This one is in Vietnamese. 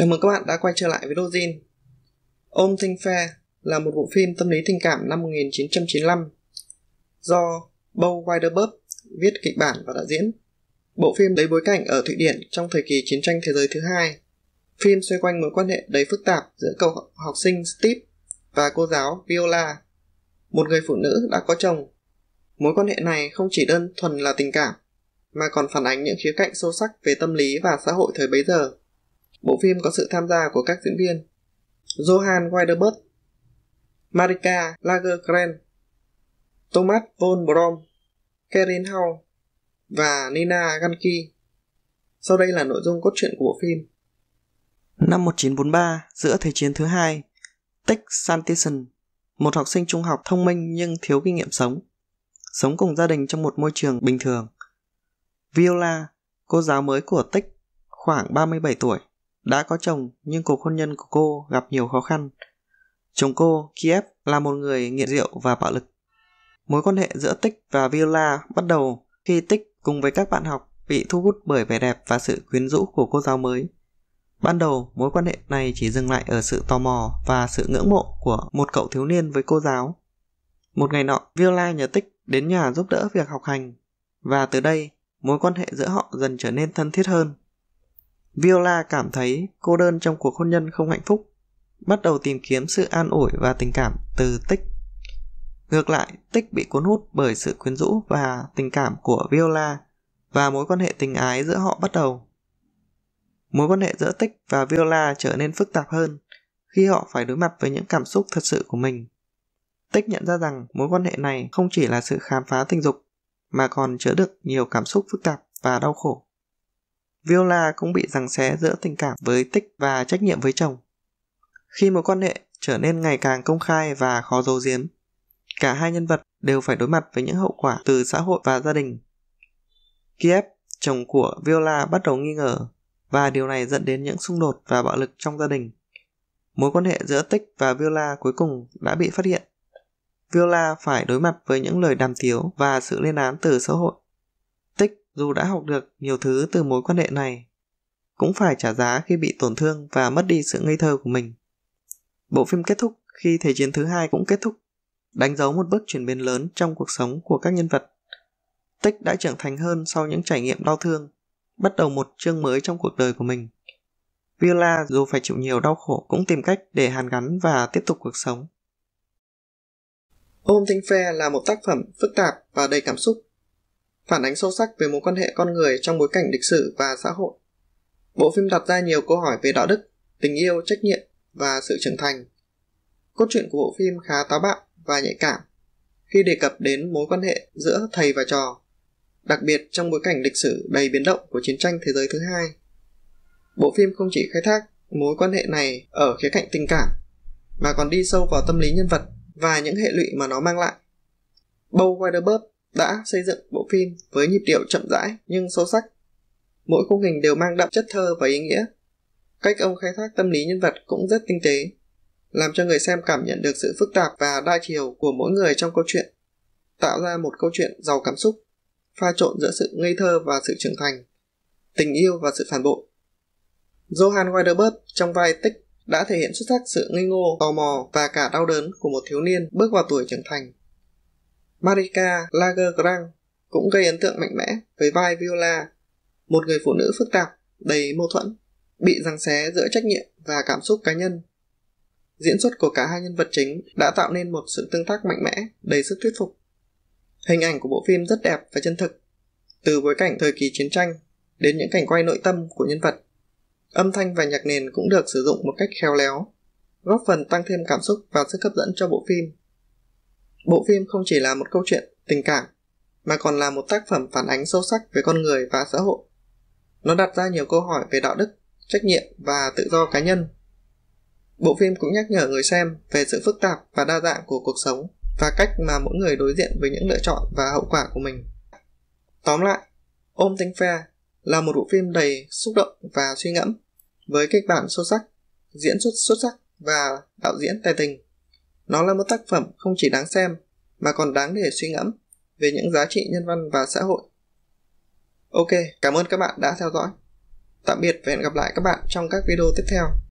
Chào mừng các bạn đã quay trở lại với Dojin. Ôm Thanh Phe là một bộ phim tâm lý tình cảm năm 1995 do Bo Widerberg viết kịch bản và đạo diễn. Bộ phim lấy bối cảnh ở Thụy Điển trong thời kỳ chiến tranh thế giới thứ hai. Phim xoay quanh mối quan hệ đầy phức tạp giữa cậu học sinh Steve và cô giáo Viola, một người phụ nữ đã có chồng. Mối quan hệ này không chỉ đơn thuần là tình cảm, mà còn phản ánh những khía cạnh sâu sắc về tâm lý và xã hội thời bấy giờ Bộ phim có sự tham gia của các diễn viên Johan Weiderberg, Marika Lagergren, Thomas Von Brom, Karen Hau và Nina Ganki. Sau đây là nội dung cốt truyện của bộ phim. Năm 1943, giữa Thế chiến thứ hai, Tex Santison, một học sinh trung học thông minh nhưng thiếu kinh nghiệm sống, sống cùng gia đình trong một môi trường bình thường. Viola, cô giáo mới của Tex, khoảng 37 tuổi, đã có chồng nhưng cuộc hôn nhân của cô gặp nhiều khó khăn. Chồng cô, Kiev, là một người nghiện rượu và bạo lực. Mối quan hệ giữa Tích và Viola bắt đầu khi Tích cùng với các bạn học bị thu hút bởi vẻ đẹp và sự quyến rũ của cô giáo mới. Ban đầu, mối quan hệ này chỉ dừng lại ở sự tò mò và sự ngưỡng mộ của một cậu thiếu niên với cô giáo. Một ngày nọ, Viola nhờ Tích đến nhà giúp đỡ việc học hành và từ đây, mối quan hệ giữa họ dần trở nên thân thiết hơn. Viola cảm thấy cô đơn trong cuộc hôn nhân không hạnh phúc, bắt đầu tìm kiếm sự an ủi và tình cảm từ Tích. Ngược lại, Tích bị cuốn hút bởi sự quyến rũ và tình cảm của Viola và mối quan hệ tình ái giữa họ bắt đầu. Mối quan hệ giữa Tích và Viola trở nên phức tạp hơn khi họ phải đối mặt với những cảm xúc thật sự của mình. Tích nhận ra rằng mối quan hệ này không chỉ là sự khám phá tình dục mà còn chứa đựng nhiều cảm xúc phức tạp và đau khổ. Viola cũng bị giằng xé giữa tình cảm với Tích và trách nhiệm với chồng. Khi mối quan hệ trở nên ngày càng công khai và khó giấu giếm, cả hai nhân vật đều phải đối mặt với những hậu quả từ xã hội và gia đình. Kiev, chồng của Viola bắt đầu nghi ngờ và điều này dẫn đến những xung đột và bạo lực trong gia đình. Mối quan hệ giữa Tích và Viola cuối cùng đã bị phát hiện. Viola phải đối mặt với những lời đàm tiếu và sự lên án từ xã hội dù đã học được nhiều thứ từ mối quan hệ này cũng phải trả giá khi bị tổn thương và mất đi sự ngây thơ của mình bộ phim kết thúc khi thế chiến thứ hai cũng kết thúc đánh dấu một bước chuyển biến lớn trong cuộc sống của các nhân vật tích đã trưởng thành hơn sau những trải nghiệm đau thương bắt đầu một chương mới trong cuộc đời của mình viola dù phải chịu nhiều đau khổ cũng tìm cách để hàn gắn và tiếp tục cuộc sống ôm thanh phe là một tác phẩm phức tạp và đầy cảm xúc phản ánh sâu sắc về mối quan hệ con người trong bối cảnh lịch sử và xã hội. Bộ phim đặt ra nhiều câu hỏi về đạo đức, tình yêu, trách nhiệm và sự trưởng thành. Cốt truyện của bộ phim khá táo bạo và nhạy cảm khi đề cập đến mối quan hệ giữa thầy và trò, đặc biệt trong bối cảnh lịch sử đầy biến động của chiến tranh thế giới thứ hai. Bộ phim không chỉ khai thác mối quan hệ này ở khía cạnh tình cảm, mà còn đi sâu vào tâm lý nhân vật và những hệ lụy mà nó mang lại. Bo Widerberg đã xây dựng bộ phim với nhịp điệu chậm rãi nhưng sâu sắc. Mỗi khung hình đều mang đậm chất thơ và ý nghĩa. Cách ông khai thác tâm lý nhân vật cũng rất tinh tế, làm cho người xem cảm nhận được sự phức tạp và đa chiều của mỗi người trong câu chuyện, tạo ra một câu chuyện giàu cảm xúc, pha trộn giữa sự ngây thơ và sự trưởng thành, tình yêu và sự phản bội. Johan Wilderberg trong vai Tích đã thể hiện xuất sắc sự ngây ngô, tò mò và cả đau đớn của một thiếu niên bước vào tuổi trưởng thành Marika Lagergrang cũng gây ấn tượng mạnh mẽ với vai Viola, một người phụ nữ phức tạp, đầy mâu thuẫn, bị giằng xé giữa trách nhiệm và cảm xúc cá nhân. Diễn xuất của cả hai nhân vật chính đã tạo nên một sự tương tác mạnh mẽ, đầy sức thuyết phục. Hình ảnh của bộ phim rất đẹp và chân thực, từ bối cảnh thời kỳ chiến tranh đến những cảnh quay nội tâm của nhân vật. Âm thanh và nhạc nền cũng được sử dụng một cách khéo léo, góp phần tăng thêm cảm xúc và sức hấp dẫn cho bộ phim. Bộ phim không chỉ là một câu chuyện tình cảm mà còn là một tác phẩm phản ánh sâu sắc về con người và xã hội. Nó đặt ra nhiều câu hỏi về đạo đức, trách nhiệm và tự do cá nhân. Bộ phim cũng nhắc nhở người xem về sự phức tạp và đa dạng của cuộc sống và cách mà mỗi người đối diện với những lựa chọn và hậu quả của mình. Tóm lại, Ôm tinh Phe là một bộ phim đầy xúc động và suy ngẫm, với kịch bản sâu sắc, diễn xuất xuất sắc và đạo diễn tài tình nó là một tác phẩm không chỉ đáng xem mà còn đáng để suy ngẫm về những giá trị nhân văn và xã hội ok cảm ơn các bạn đã theo dõi tạm biệt và hẹn gặp lại các bạn trong các video tiếp theo